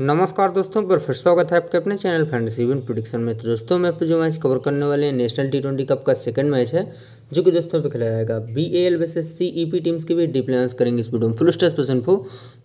नमस्कार दोस्तों पर फिर स्वागत है आपके अपने चैनल फैंटेसी विन प्रोडिक्शन में तो दोस्तों मैं जो मैच कवर करने वाले हैं नेशनल टी ट्वेंटी कप का सेकंड मैच है जो कि दोस्तों पे खेला जाएगा बी ए एल वैसे सी ई पी टीम्स के भी डीप करेंगे इस वीडियो में फुल स्टेट पर्सन फो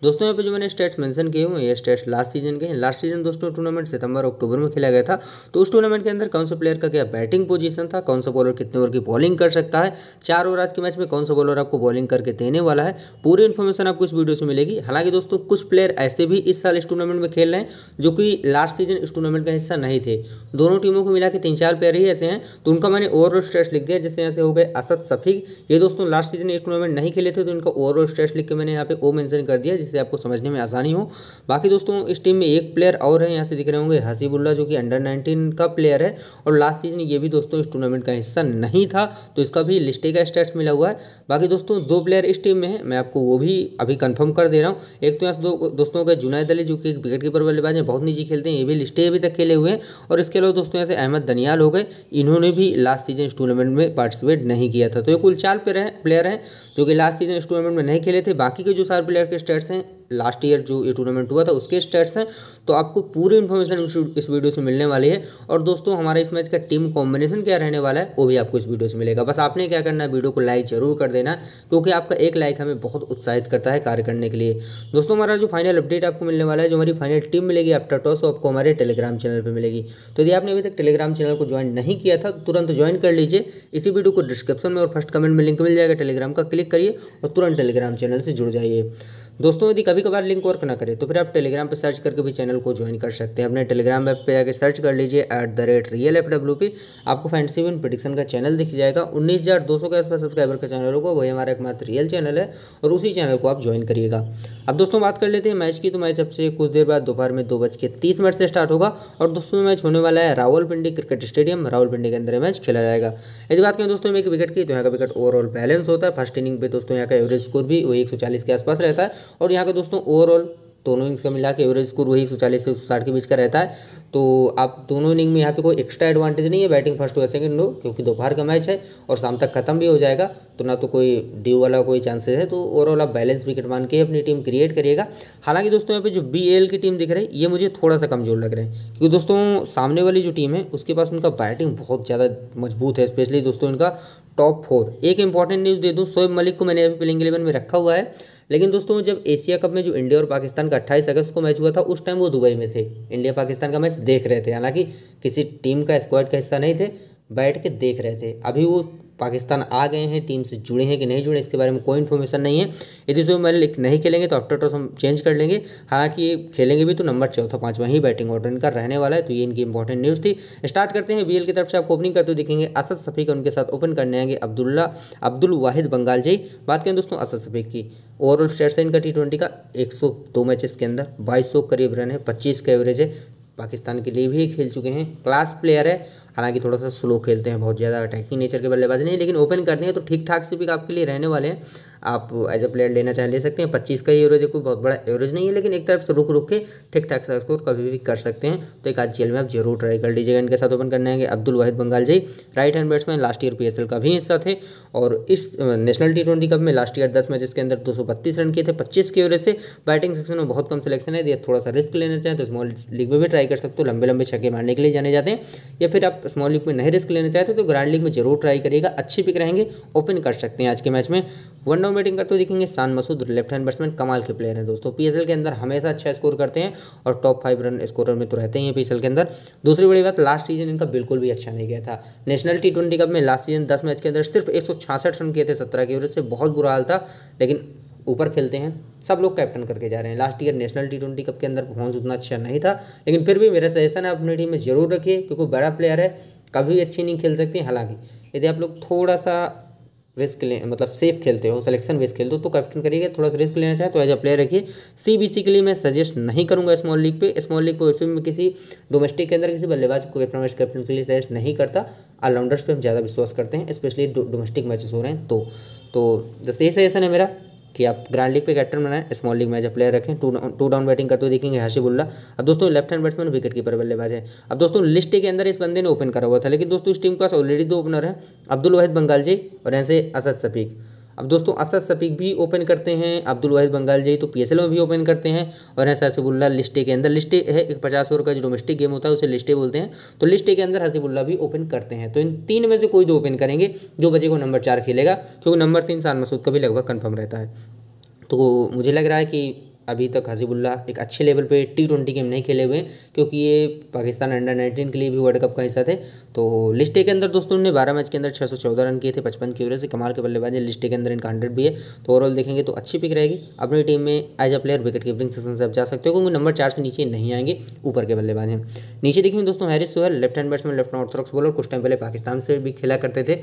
दोस्तों यहाँ पे जो मैंने स्टेट्स मेंशन किए हुए ये स्टेट्स लास्ट सीजन के हैं लास्ट सीजन दोस्तों टूर्नामेंट सितंबर अक्टूबर में खेला गया था तो उस टूर्नामेंट के अंदर कौन सा प्लेयर का क्या बैटिंग पोजीशन था कौन सा बॉलर कितने ओवर की बॉलिंग कर सकता है चार ओवर आज के मैच में कौन सा बॉलर आपको बॉलिंग करके देने वाला है पूरी इन्फॉर्मेशन आपको इस वीडियो से मिलेगी हालांकि दोस्तों कुछ प्लेयर ऐसे भी इस साल इस टूर्नामेंट टूर्नामेंट में खेल रहे हैं जो कि लास्ट सीजन इस टूर्नामेंट का हिस्सा नहीं थे दोनों टीमों को मिला के तीन चार प्लेयर ही ऐसे हैं तो उनका मैंने ओवरऑल स्टेट्स लिख दिया जैसे ऐसे हो गए असद सफीक ये दोस्तों लास्ट सीजन इस टूर्नामेंट नहीं खेले थे तो इनका ओवरऑल स्टेट्स लिख के मैंने यहाँ पे ओ मैंशन कर दिया जिससे आपको समझने में आसानी हो बाकी दोस्तों इस टीम में एक प्लेयर और है यहाँ से दिख रहे होंगे हसीबुल्ला जो कि अंडर नाइनटीन का प्लेयर है और लास्ट सीजन ये भी दोस्तों इस टूर्नामेंट का हिस्सा नहीं था तो इसका भी लिस्टे का स्टेट्स मिला हुआ है बाकी दोस्तों दो प्लेयर इस टीम में है मैं आपको वो भी अभी कंफर्म कर दे रहा हूँ एक तो यहाँ से दो दोस्तों का जुनायद अली जो कि एक विकेट कीपर बल्लेबाज हैं बहुत नीचे खेलते हैं ये भी लिस्टे अभी तक खेले हुए हैं और इसके अलावा दोस्तों ऐसे अहमद दनियाल हो गए इन्होंने भी लास्ट सीजन इस टूर्नामेंट में पार्टिसिपेट नहीं किया था तो ये कुल चार प्लेयर हैं जो कि लास्ट सीजन इस टूर्नामेंट में नहीं खेले थे बाकी के जो सारे प्लेयर के स्टेट्स हैं लास्ट ईयर जो ये टूर्नामेंट हुआ था उसके स्टेट्स हैं तो आपको पूरी इन्फॉर्मेशन इस वीडियो से मिलने वाली है और दोस्तों हमारा इस मैच का टीम कॉम्बिनेशन क्या रहने वाला है वो भी आपको इस वीडियो से मिलेगा बस आपने क्या करना है वीडियो को लाइक जरूर कर देना क्योंकि आपका एक लाइक हमें बहुत उत्साहित करता है कार्य करने के लिए दोस्तों हमारा जो फाइनल अपडेट आपको मिलने वाला है जो हमारी फाइनल टीम मिलेगी आफ्टर टॉस आपको हमारे टेलीग्राम चैनल पर मिलेगी तो यदि आपने अभी तक टेलीग्राम चैनल को ज्वाइन नहीं किया था तो तुरंत ज्वाइन कर लीजिए इसी वीडियो को डिस्क्रिप्शन में और फर्स्ट कमेंट में लिंक मिल जाएगा टेलीग्राम का क्लिक करिए और तुरंत टेलीग्राम चैनल से जुड़ जाइए दोस्तों यदि कभी कभार लिंक वर्क ना करे तो फिर आप टेलीग्राम पर सर्च करके भी चैनल को ज्वाइन कर सकते हैं अपने टेलीग्राम ऐप पे जाकर सर्च कर लीजिए at the rate real F W P आपको फैंसी विन प्रडिक्शन का चैनल दिख जाएगा उन्नीस हज़ार दो सौ के आसपास सब्सक्राइबर का चैनल होगा वही हमारा एकमात्र रियल चैनल है और उसी चैनल को आप ज्वाइन करिएगा अब दोस्तों बात कर लेते हैं मैच की तो मैच अब से कुछ देर बाद दोपहर में दो बज के तीस मिनट से स्टार्ट होगा और दोस्तों मैच होने वाला है पिंडी क्रिकेट स्टेडियम पिंडी के अंदर मैच खेला जाएगा यदि बात करें दोस्तों में एक विकेट की तो यहाँ का विकेट ओवरऑल बैलेंस होता है फर्स्ट इनिंग पर दोस्तों यहाँ का एवरेज स्कोर भी वो एक के आसपास रहता है और यहाँ का दोस्तों ओवरऑल दोनों इनिंग्स का मिला के एवरेज स्कोर वही एक सौ चालीस से एक सौ साठ के बीच का रहता है तो आप दोनों इनिंग में यहाँ पे कोई एक्स्ट्रा एडवांटेज नहीं है बैटिंग फर्स्ट और सेकंड हो क्योंकि दोपहर का मैच है और शाम तक खत्म भी हो जाएगा तो ना तो कोई ड्यू वाला कोई चांसेस है तो ओवरऑल आप बैलेंस विकेट मान के अपनी टीम क्रिएट करिएगा हालांकि दोस्तों यहाँ पे जो बी की टीम दिख रही है ये मुझे थोड़ा सा कमजोर लग रहा है क्योंकि दोस्तों सामने वाली जो टीम है उसके पास उनका बैटिंग बहुत ज़्यादा मजबूत है स्पेशली दोस्तों इनका टॉप फोर एक इंपॉर्टेंट न्यूज़ दे दूँ शोएब मलिक को मैंने अभी प्लेइंग इलेवन में रखा हुआ है लेकिन दोस्तों जब एशिया कप में जो इंडिया और पाकिस्तान का 28 अगस्त को मैच हुआ था उस टाइम वो दुबई में थे इंडिया पाकिस्तान का मैच देख रहे थे हालांकि किसी टीम का स्क्वाड का हिस्सा नहीं थे बैठ के देख रहे थे अभी वो पाकिस्तान आ गए हैं टीम से जुड़े हैं कि नहीं जुड़े इसके बारे में कोई इन्फॉर्मेशन नहीं है यदि उसमें लिख नहीं खेलेंगे तो आफ्टर टॉस हम चेंज कर लेंगे हालांकि ये खेलेंगे भी तो नंबर चौथा पाँचवा ही बैटिंग ऑर्डर इनका रहने वाला है तो ये इनकी इंपॉर्टेंट न्यूज़ थी स्टार्ट करते हैं बी की तरफ से आपको ओपनिंग करते हुए देखेंगे असद सफ़ीक उनके साथ ओपन करने आएंगे अब्दुल्ला अब्दुल वाहिद बंगाल जी बात करें दोस्तों असद सफ़ीक की ओवरऑल स्टेट्स है इनका टी का एक का के अंदर बाईस करीब रन है पच्चीस का एवरेज है पाकिस्तान के लिए भी खेल चुके हैं क्लास प्लेयर है हालांकि थोड़ा सा स्लो खेलते हैं बहुत ज़्यादा अटैकिंग नेचर के बल्लेबाज नहीं लेकिन ओपन करते हैं तो ठीक ठाक से भी आपके लिए रहने वाले हैं आप एज अ प्लेयर लेना चाहें ले सकते हैं पच्चीस का एवरेज है कोई बहुत बड़ा एवरेज नहीं है लेकिन एक तरफ से रुक रुक के ठीक ठाक सा स्कोर कभी भी कर सकते हैं तो एक आज जेल में आप जरूर ट्राई कर लीजिएगा इनके साथ ओपन करने आएंगे अब्दुल वाहिद बंगाल जी right hand batsman last year P का भी हिस्सा थे और इस नेशनल टी ट्वेंटी कप में लास्ट ईयर दस मैच इसके अंदर दो रन किए थे पच्चीस के एवरेज से बैटिंग सेक्शन में बहुत कम सिलेक्शन है यदि थोड़ा सा रिस्क लेना चाहें तो स्मॉल लीग में भी ट्राई कर सकते हो लंबे लंबे छक्के मारने के लिए जाने जाते हैं या फिर आप स्मॉल लीग में नहीं रिस्क लेना चाहते तो ग्रांड तो लीग में जरूर ट्राई करिएगा अच्छी पिक रहेंगे ओपन कर सकते हैं आज के मैच में वन दोनों बैटिंग करते हुए देखेंगे शान मसूद लेफ्ट हैंड बैट्समैन कमाल के प्लेयर हैं दोस्तों पीएसएल के अंदर हमेशा अच्छा स्कोर करते हैं और टॉप फाइव रन स्कोरर में तो रहते हैं पीएसएल के अंदर दूसरी बड़ी बात लास्ट सीजन इनका बिल्कुल भी अच्छा नहीं गया था नेशनल टी ट्वेंटी कप में लास्ट सीजन दस मैच के अंदर सिर्फ एक रन किए थे सत्रह की ओर से बहुत बुरा हाल था लेकिन ऊपर खेलते हैं सब लोग कैप्टन करके जा रहे हैं last year national T twenty cup के अंदर परफॉर्मेंस उतना अच्छा नहीं था लेकिन फिर भी मेरा सजेशन है अपनी टीम में जरूर रखिए क्योंकि बड़ा प्लेयर है कभी अच्छी नहीं खेल सकती हालांकि यदि आप लोग थोड़ा सा रिस्क ले मतलब सेफ खेलते हो सिलेक्शन वेस्ट खेलते हो तो कैप्टन करिएगा थोड़ा सा रिस्क लेना चाहे तो एज अ प्लेयर रखिए सीबीसी के लिए मैं सजेस्ट नहीं करूंगा स्मॉल लीग पे स्मॉल लीग पर में किसी डोमेस्टिक के अंदर किसी बल्लेबाज को कैप्टन वाइस कैप्टन के लिए सजेस्ट नहीं करता ऑलराउंडर्स पर हम ज़्यादा विश्वास करते हैं स्पेशली डोमेस्टिक मैचेस हो रहे हैं तो तो जैसे ये सजेशन है मेरा कि आप ग्रैंड लीग पे कैप्टन बनाए स्मॉल लीग में जब प्लेयर रखें टू टू डाउन बैटिंग करते हुए देखेंगे हाशिबुल्ला अब दोस्तों left hand batsman wicket keeper बल्लेबाज है अब दोस्तों लिस्ट के अंदर इस बंदे ने ओपन करा हुआ था लेकिन दोस्तों इस टीम के पास ऑलरेडी दो ओपनर है अब्दुल वाहिद जी और ऐसे असद सफीक अब दोस्तों असद सफीक भी ओपन करते हैं अब्दुल वाहिद बंगाल जी तो पी में भी ओपन करते हैं और हैं हसीबुल्ला लिस्टे के अंदर लिस्टे है एक पचास ओवर का जो डोमेस्टिक गेम होता है उसे लिस्टे बोलते हैं तो लिस्टे के अंदर हसीबुल्ला भी ओपन करते हैं तो इन तीन में से कोई दो ओपन करेंगे जो बचे को नंबर चार खेलेगा क्योंकि नंबर तीन शान मसूद का भी लगभग कन्फर्म रहता है तो मुझे लग रहा है कि अभी तक हजीबुल्ला एक अच्छे लेवल पे टी ट्वेंटी गेम नहीं खेले हुए हैं क्योंकि ये पाकिस्तान अंडर नाइनटीन के लिए भी वर्ल्ड कप का हिस्सा थे तो लिस्टे के अंदर दोस्तों ने बारह मैच के अंदर छः सौ चौदह रन किए थे पचपन की ओर से कमाल के बल्लेबाज है लिस्ट के अंदर इनका हंड्रेड भी है तो ओवरऑल देखेंगे तो अच्छी पिक रहेगी अपनी टीम में as a player wicket keeping session से आप जा सकते हो क्योंकि नंबर चार से नीचे नहीं आएंगे ऊपर के बल्लेबाज हैं नीचे देखेंगे दोस्तों Haris Sohail left hand batsman left orthodox bowler कुछ टाइम पहले पाकिस्तान से भी खेला करते थे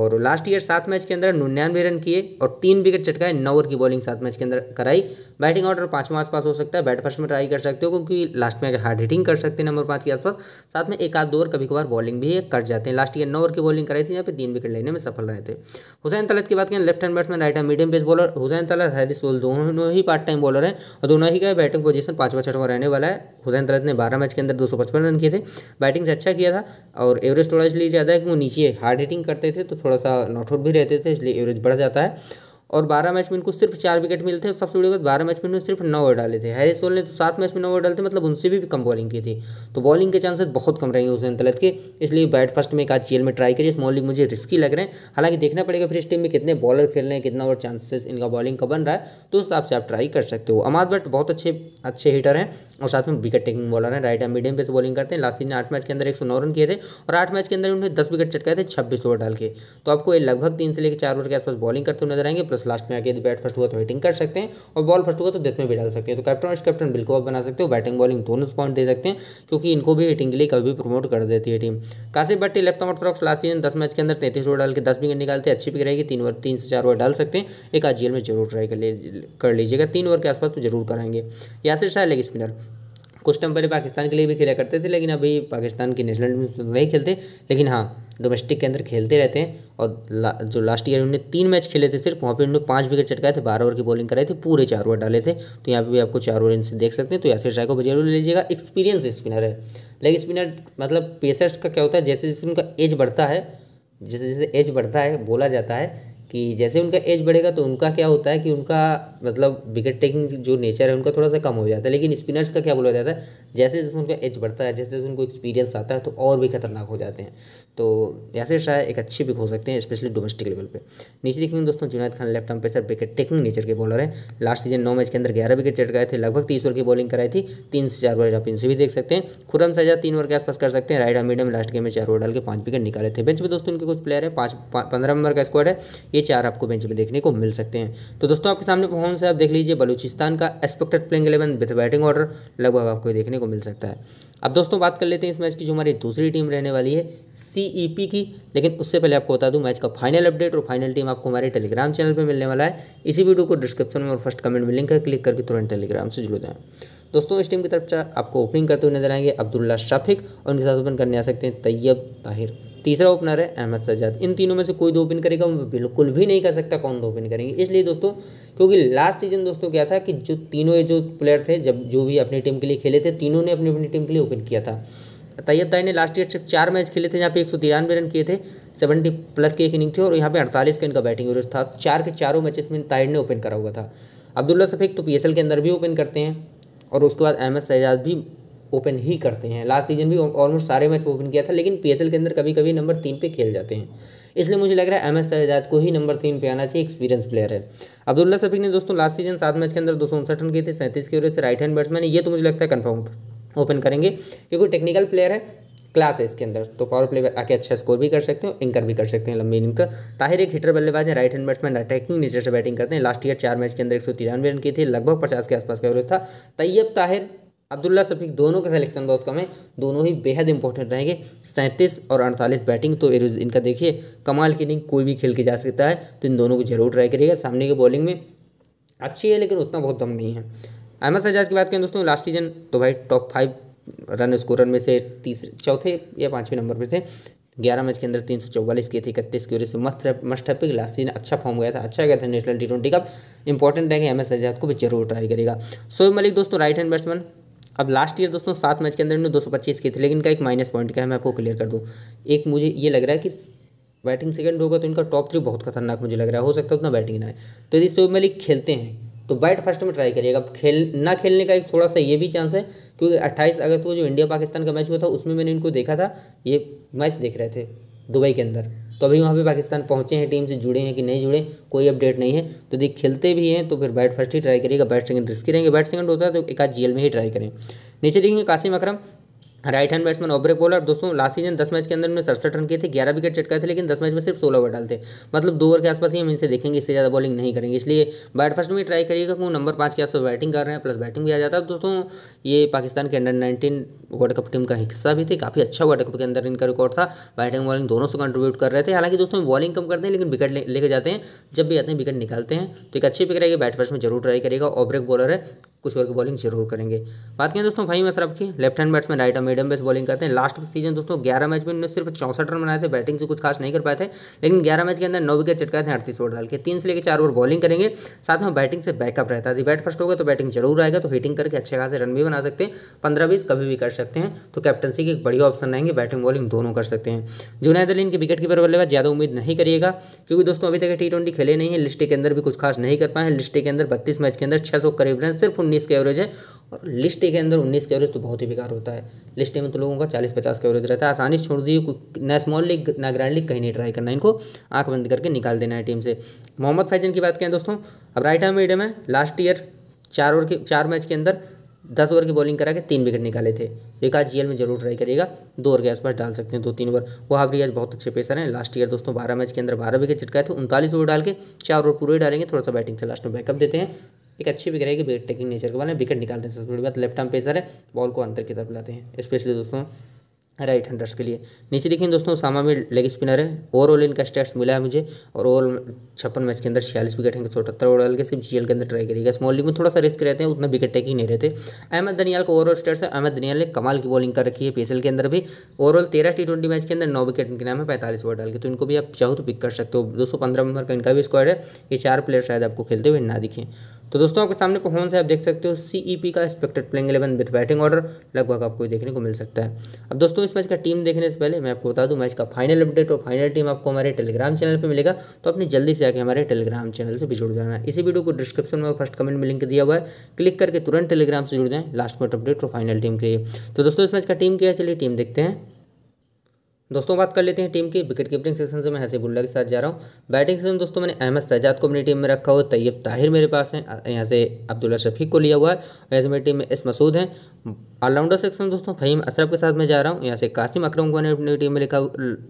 और लास्ट ईयर सात मैच के अंदर निन्यानवे रन किए और तीन विकेट चटकाए नौ ओवर की बॉलिंग सात मैच के अंदर कराई बैटिंग ऑर्डर और पाँचवा आसपास हो सकता है बैट फर्स्ट में ट्राई कर सकते हो क्योंकि लास्ट में हार्ड हिटिंग कर सकते हैं नंबर पाँच के आसपास साथ में एक आध दो ओवर कभी कभार बॉलिंग भी कर जाते हैं लास्ट ईयर नौ ओवर की बॉलिंग कराई थी यहाँ पर तीन विकेट लेने में सफल रहे थे हुसैन तलत की बात करें left hand batsman right hand medium pace bowler Hussain Talat Haris Sohail दोनों ही पार्ट टाइम बॉलर हैं और दोनों ही का बैटिंग पोजीशन पाँचवा छठवा रहने वाला है हुसैन तलत ने बारह मैच के अंदर दो रन किए थे बैटिंग से अच्छा किया था और एवरेज थोड़ा इसलिए ज़्यादा है कि वो नीचे हार्ड हिटिंग करते थे तो थोड़ा सा नॉट आउट भी रहते थे इसलिए एवरेज बढ़ जाता है और बारह मैच में इनको सिर्फ चार विकेट मिलते हैं सबसे बड़ी बात बारह मैच में इन्होंने सिर्फ नौ ओवर डाले थे हैरिस सोल ने तो सात मैच में नौ ओवर डाले थे मतलब उनसे भी, कम बॉलिंग की थी तो बॉलिंग के चांसेस बहुत कम रहेंगे उसने तलत के इसलिए बैट फर्स्ट में एक आज चेल में ट्राई करिए स्मॉल लीग मुझे रिस्की लग रहे हैं हालांकि देखना पड़ेगा फिर इस टीम में कितने बॉलर खेल रहे हैं कितना ओवर चांसेस इनका बॉलिंग का बन रहा है तो उस हिसाब से आप ट्राई कर सकते हो अमाद बट बहुत अच्छे अच्छे हिटर हैं और साथ में विकेट टेकिंग बॉलर हैं राइट एंड मीडियम से बॉलिंग करते हैं लास्ट सीजन आठ मैच के अंदर एक सौ नौ रन किए थे और आठ मैच के अंदर उन्होंने दस विकेट चटकाए थे छब्बीस ओवर डाल के तो आपको लगभग तीन से लेकर चार ओवर के आसपास बॉलिंग करते हुए नजर आएंगे प्लस बस लास्ट में आके यदि बैट फर्स्ट हुआ तो हिटिंग कर सकते हैं और बॉल फर्स्ट हुआ तो डेथ में भी डाल सकते हैं तो कैप्टन और कैप्टन बिल्कुल आप बना सकते हो बैटिंग बॉलिंग दोनों पॉइंट दे सकते हैं क्योंकि इनको भी हिटिंग के लिए कभी भी प्रमोट कर देती है टीम काशी भट्टी लेफ्ट थ्रॉक्स लास्ट सीजन दस मैच के अंदर तैंतीस ओवर डाल के दस विकेट निकालते हैं अच्छी पिक रहेगी तीन ओवर तीन से चार ओवर डाल सकते हैं एक आज में जरूर ट्राई कर लीजिएगा तीन ओवर के आसपास तो जरूर कराएंगे यासिर शाह लेग स्पिनर कुछ टाइम पहले पाकिस्तान के लिए भी खेला करते थे लेकिन अभी पाकिस्तान की नेशनल टीम तो नहीं खेलते लेकिन हाँ डोमेस्टिक के अंदर खेलते रहते हैं और ला, जो लास्ट ईयर उन्होंने तीन मैच खेले थे सिर्फ वहाँ पे उन्होंने पाँच विकेट चटकाए थे बारह ओवर की बॉलिंग कराई थी पूरे चार ओवर डाले थे तो यहाँ पे भी आपको चार ओवर इनसे देख सकते हैं तो यासिर शाह को जरूर ले लीजिएगा एक्सपीरियंस स्पिनर है लेग स्पिनर मतलब पेसर्स का क्या होता है जैसे जैसे उनका एज बढ़ता है जैसे जैसे एज बढ़ता है बोला जाता है कि जैसे उनका एज बढ़ेगा तो उनका क्या होता है कि उनका मतलब विकेट टेकिंग जो नेचर है उनका थोड़ा सा कम हो जाता है लेकिन स्पिनर्स का क्या बोला जाता है जैसे जैसे उनका एज बढ़ता है जैसे जैसे उनको एक्सपीरियंस आता है तो और भी खतरनाक हो जाते हैं तो ऐसे शायद एक अच्छे भी हो सकते हैं स्पेशली डोमेस्टिक लेवल पर नीचे देखेंगे दोस्तों Junaid Khan left arm pacer wicket taking nature के बॉलर हैं लास्ट सीजन नौ मैच के अंदर ग्यारह विकेट चटकाए थे लगभग तीस ओवर की बॉलिंग कराई थी तीन से चार ओवर आप इनसे भी देख सकते हैं खुरम सजा तीन ओवर के आसपास कर सकते हैं राइट हम मीडियम लास्ट गेम में चार ओवर डाल के पाँच विकेट निकाले थे बेंच में दोस्तों उनके कुछ प्लेयर हैं पाँच पंद्रह नंबर का स्क्वाड है ये चार आपको बेंच में देखने को मिल सकते हैं तो दोस्तों आपके सामने परफॉर्मेंस है आप देख लीजिए बलूचिस्तान का expected playing eleven with batting order लगभग आपको देखने को मिल सकता है अब दोस्तों बात कर लेते हैं इस मैच की जो हमारी दूसरी टीम रहने वाली है सीईपी e की लेकिन उससे पहले आपको बता दूं मैच का फाइनल अपडेट और फाइनल टीम आपको हमारे टेलीग्राम चैनल पर मिलने वाला है इसी वीडियो को डिस्क्रिप्शन में और फर्स्ट कमेंट में लिंक है क्लिक करके तुरंत टेलीग्राम से जुड़ जाएँ दोस्तों इस टीम की तरफ आपको ओपनिंग करते हुए नजर आएंगे अब्दुल्ला शाफिक और उनके साथ ओपन करने आ सकते हैं तैयब ताहिर तीसरा ओपनर है अहमद सज्जाद इन तीनों में से कोई दो ओपन करेगा मैं बिल्कुल भी नहीं कर सकता कौन दो ओपन करेंगे इसलिए दोस्तों क्योंकि लास्ट सीजन दोस्तों क्या था कि जो तीनों ये जो प्लेयर थे जब जो भी अपनी टीम के लिए खेले थे तीनों ने अपनी अपनी टीम के लिए ओपन किया था तैयब ताई ने लास्ट ईयर सिर्फ चार मैच खेले थे जहाँ पे एक सौ तिरानवे रन किए थे सेवेंटी प्लस की एक इनिंग थी और यहाँ पे अड़तालीस का इनका बैटिंग एवरेज था चार के चारों मैचेस में ताहिर ने ओपन करा हुआ था अब्दुल्ला सफ़ेक तो पीएसएल के अंदर भी ओपन करते हैं और उसके बाद अहमद शहजाद भी ओपन ही करते हैं लास्ट सीजन भी ऑलमोस्ट सारे मैच ओपन किया था लेकिन पीएसएल के अंदर कभी कभी नंबर तीन पे खेल जाते हैं इसलिए मुझे लग रहा है एम एस शहजाद को ही नंबर तीन पे आना चाहिए एक्सपीरियंस प्लेयर है अब्दुल्ला सफीक ने दोस्तों लास्ट सीजन सात मैच के अंदर दो सौ उनसठ रन किए थे सैंतीस के से राइट हैंड बैट्समैन ये तो मुझे लगता है कन्फर्म ओपन करेंगे क्योंकि टेक्निकल प्लेयर है क्लास है इसके अंदर तो पावर प्ले आके अच्छा स्कोर भी कर सकते हैं एंकर भी कर सकते हैं लंबी इनिंग का ताहिर एक हिटर बल्लेबाज है राइट हैंड बैट्समैन अटैकिंग नीचे से बैटिंग करते हैं लास्ट ईयर चार मैच के अंदर एक सौ तिरानवे रन की थी लगभग पचास के आसपास का एवरेज था तैयब ताहिर अब्दुल्ला शफीक दोनों का सिलेक्शन बहुत कम है दोनों ही बेहद इंपॉर्टेंट रहेंगे सैंतीस और अड़तालीस बैटिंग तो इनका देखिए कमाल की नहीं कोई भी खेल के जा सकता है तो इन दोनों को जरूर ट्राई करिएगा सामने की बॉलिंग में अच्छी है लेकिन उतना बहुत दम नहीं है अहमद सजाद की बात करें दोस्तों लास्ट सीजन तो भाई टॉप फाइव रन स्कोरर में से तीसरे चौथे या पाँचवें नंबर पर थे ग्यारह मैच के अंदर तीन सौ चौवालीस के थे इकतीस की ओर से मस्त मस्ट है लास्ट सीजन अच्छा फॉर्म गया था अच्छा गया था national T twenty cup important कि एम एस आजाद को भी जरूर ट्राई करेगा सोएब मलिक दोस्तों राइट हैंड बैट्समैन अब लास्ट ईयर दोस्तों सात मैच के अंदर इन्होंने दो सौ पच्चीस की थी लेकिन इनका एक माइनस पॉइंट क्या है मैं आपको क्लियर कर दूँ एक मुझे ये लग रहा है कि बैटिंग सेकंड होगा तो इनका टॉप थ्री बहुत खतरनाक मुझे लग रहा है हो सकता है उतना बैटिंग ना है तो यदि सोब मलिक खेलते हैं तो बैट फर्स्ट में ट्राई करिएगा खेल ना खेलने का एक थोड़ा सा ये भी चांस है क्योंकि अट्ठाईस अगस्त को जो इंडिया पाकिस्तान का मैच हुआ था उसमें मैंने इनको देखा था ये मैच देख रहे थे दुबई के अंदर तो अभी वहाँ पे पाकिस्तान पहुँचे हैं टीम से जुड़े हैं कि नहीं जुड़े कोई अपडेट नहीं है तो यदि खेलते भी हैं तो फिर बैट फर्स्ट ही ट्राई करिएगा बैट सेकंड रिस्की रहेंगे बैट सेकंड होता है तो एक आध जेल में ही ट्राई करें नीचे देखेंगे Qasim Akram right hand batsman off break bowler दोस्तों लास्ट सीजन दस मैच के अंदर में सड़सठ रन किए थे ग्यारह विकेट चटकाए थे लेकिन दस मैच में सिर्फ सोलह ओवर डालते मतलब दो ओवर के आसपास ही हम इनसे देखेंगे इससे ज़्यादा बॉलिंग नहीं करेंगे इसलिए बैट फर्स्ट में ट्राई करिएगा क्योंकि नंबर पाँच के आसपास बैटिंग कर रहे हैं प्लस बैटिंग भी आ जाता है दोस्तों ये पाकिस्तान के under nineteen world cup team का हिस्सा भी थे काफ़ी अच्छा वर्ल्ड कप के अंदर इनका रिकॉर्ड था बैटिंग बॉलिंग दोनों से कंट्रीब्यूट कर रहे थे हालांकि दोस्तों बॉलिंग कम करते हैं लेकिन विकेट लेके जाते हैं जब भी आते हैं विकेट निकालते हैं तो एक अच्छी पिक रहेगी बैट फर्स्ट में जरूर ट्राई करेगा ओब्रेक बॉलर है कुछ कुशवर की बॉलिंग जरूर करेंगे बात करें दोस्तों भाई मसरफ की लेफ्ट हैंड बैट्समैन राइट और मीडियम बेस बॉलिंग करते हैं लास्ट सीजन दोस्तों ग्यारह मैच में सिर्फ चौसठ रन बनाए थे बैटिंग से कुछ खास नहीं कर पाए थे लेकिन ग्यारह मैच के अंदर नौ विकेट चटकाए थे अड़तीस ओवर डाल के तीन से लेकर चार ओवर बॉलिंग करेंगे साथ में बैटिंग से बैकअप रहता है बैट फर्स्ट होगा तो बैटिंग जरूर आएगा तो हिटिंग करके अच्छे खासे रन भी बना सकते हैं पंद्रह बीस कभी भी कर सकते हैं तो कैप्टनसी की एक बढ़िया ऑप्शन रहेंगे बैटिंग बॉलिंग दोनों कर सकते हैं जुनेद अली इनके विकेट कीपर बल्लेबाज ज़्यादा उम्मीद नहीं करिएगा क्योंकि दोस्तों अभी तक टी ट्वेंटी खेले नहीं है लिस्ट के अंदर भी कुछ खास नहीं कर पाए हैं लिस्ट के अंदर बत्तीस मैच के अंदर छह सौ करीब रन सिर्फ उन्नीस के एवरेज है और लिस्ट के अंदर उन्नीस के एवरेज तो बहुत ही बेकार होता है लिस्ट में तो लोगों का चालीस पचास का एवरेज रहता है आसानी से छोड़ दिए ना स्मॉल लीग ना ग्रैंड लीग कहीं नहीं ट्राई करना इनको आंख बंद करके निकाल देना है टीम से मोहम्मद फैजन की बात करें दोस्तों अब राइट हैंड मीडियम है लास्ट ईयर चार ओवर के चार मैच के अंदर दस ओवर की बॉलिंग करा के तीन विकेट निकाले थे तो एक आज जीएल में जरूर ट्राई करिएगा दो ओवर के आसपास डाल सकते हैं दो तीन ओवर वो हावरी आज बहुत अच्छे पेसर हैं लास्ट ईयर दोस्तों बारह मैच के अंदर बारह विकेट चिटकाए थे उनतालीस ओवर डाल के चार ओवर पूरे डालेंगे थोड़ा सा बैटिंग से लास्ट में बैकअप देते हैं एक अच्छी विकेट कि विकेट टेकिंग नेचर के में विकेट निकालते हैं सबसे बड़ी बात लेफ्ट आर्म पेसर है बॉल को अंतर की तरफ लाते हैं स्पेशली दोस्तों राइट हैंडर्स के लिए नीचे देखें दोस्तों सामा में लेग स्पिनर है ओवरऑल इनका स्टेट्स मिला है मुझे और ओवर छप्पन मैच के अंदर छियालीस विकेट हैं चौहत्तर ओवर के सिर्फ जीएल के अंदर ट्राई करेगा स्मॉल लीग में थोड़ा सा रिस्क रहते हैं उतना विकेट टेकिंग नहीं रहते अहमद दनियाल का ओवरऑल स्टेट्स है अहमद दनियाल ने कमाल की बॉलिंग कर रखी है पेसल के अंदर भी ओवरऑल तेरह टी ट्वेंटी मैच के अंदर नौ विकेट इनके नाम है पैंतालीस ओवर डाल के तो इनको भी आप चाहो तो पिक कर सकते हो दो सौ पंद्रह नंबर का इनका भी स्क्वाड है ये चार प्लेयर शायद आपको खेलते हुए ना दिखें तो दोस्तों आपके सामने परफॉर्मेंस है आप देख सकते हो सी e का expected playing eleven with batting order लगभग आपको देखने को मिल सकता है अब दोस्तों इस मैच का टीम देखने से पहले मैं आपको बता दूं मैच का फाइनल अपडेट और फाइनल टीम आपको हमारे टेलीग्राम चैनल पर मिलेगा तो आपने जल्दी से आके हमारे टेलीग्राम चैनल से भी जुड़ जाना इसी वीडियो को डिस्क्रिप्शन में फर्स्ट कमेंट में लिंक दिया हुआ है क्लिक करके तुरंत टेलीग्राम से जुड़ जाएँ लास्ट मिनट अपडेट और फाइनल टीम के लिए तो दोस्तों इस मैच का टीम क्या है चलिए टीम देखते हैं दोस्तों बात कर लेते हैं टीम की विकेट कीपिंग सेक्शन से मैं उल्ला के साथ जा रहा हूँ बैटिंग सेक्शन दोस्तों मैंने अहमद सजाद को अपनी टीम में रखा हुआ तैयब ताहिर मेरे पास है यहाँ से अब्दुल्ला शफीक को लिया हुआ है से मेरी टीम में इस मसूद हैं ऑलराउंडर सेक्शन दोस्तों फहीम अशरफ के साथ मैं जा रहा हूँ यहाँ से कासिम अक्रम को अपनी टीम में लिखा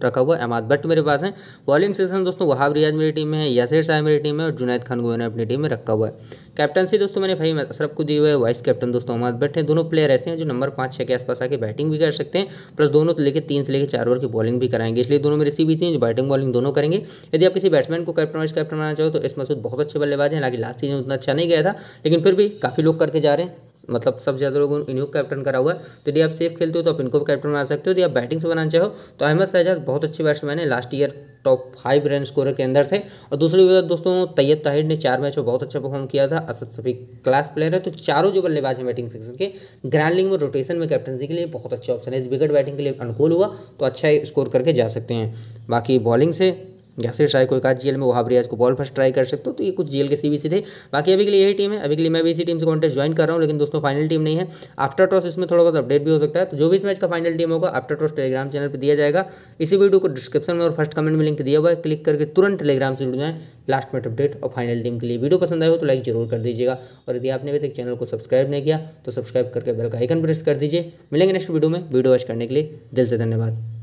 रखा हुआ है अहमद भट्ट मेरे पास है बॉलिंग सेक्शन दोस्तों वहाब रियाज मेरी टीम में है यासिर शाह मेरी टीम में और जुनैद खान को मैंने अपनी टीम में रखा हुआ है कैप्टनसी दोस्तों मैंने फहीम अशरफ को दी हुई है वाइस कैप्टन दोस्तों अहमद भट्ट है दोनों प्लेयर ऐसे हैं जो नंबर पाँच छः के आसपास आके बैटिंग भी कर सकते हैं प्लस दोनों तो लेकर तीन से लेकर चार ओवर की बॉलिंग भी कराएंगे इसलिए दोनों में रिसीव ही चेंज बैटिंग बॉलिंग दोनों करेंगे यदि आप किसी बैट्समैन को कैप्टन वाइस कैप्टन बनाना चाहो तो इस मसूद बहुत अच्छे बल्लेबाज हैं हालांकि लास्ट सीजन उतना अच्छा नहीं गया था लेकिन फिर भी काफ़ी लोग करके जा रहे हैं मतलब सबसे ज़्यादा लोगों इन्हीं को कैप्टन करा हुआ है तो यदि आप सेफ खेलते हो तो आप इनको भी कैप्टन बना सकते हो यदि आप बैटिंग से बनाना चाहो तो अहमद शहजाद बहुत अच्छे बैट्समैन है last year top five run score के अंदर थे और दूसरी बात दोस्तों तैयब ताहिर ने चार मैच में बहुत अच्छा परफॉर्म किया था असद सभी क्लास प्लेयर है तो चारों जो बल्लेबाज हैं बैटिंग सेक्शन के ग्रैंड में रोटेशन में कैप्टनसी के लिए बहुत अच्छे ऑप्शन है विकेट बैटिंग के लिए अनुकूल हुआ तो अच्छा स्कोर करके जा सकते हैं बाकी बॉलिंग से या फिर शायद कोई काज जेल में वहाँ रियाज को बॉल फर्स्ट ट्राई कर सकते हो तो ये कुछ जेल के सीबीसी थे बाकी अभी के लिए यही टीम है अभी के लिए मैं भी इसी टीम से कॉन्टेस्ट ज्वाइन कर रहा हूँ लेकिन दोस्तों फाइनल टीम नहीं है आफ्टर टॉस इसमें थोड़ा बहुत अपडेट भी हो सकता है तो जो भी इस मैच का फाइनल टीम होगा आफ्टर टॉस टेलीग्राम चैनल पर दिया जाएगा इसी वीडियो को डिस्क्रिप्शन में और फर्स्ट कमेंट में लिंक दिया हुआ है क्लिक करके तुरंत टेलीग्राम से जुड़ जाए लास्ट मेट अपडेट और फाइनल टीम के लिए वीडियो पसंद आए हो तो लाइक जरूर कर दीजिएगा और यदि आपने अभी तक चैनल को सब्सक्राइब नहीं किया तो सब्सक्राइब करके बेल का आइकन प्रेस कर दीजिए मिलेंगे नेक्स्ट वीडियो में वीडियो वॉच करने के लिए दिल से धन्यवाद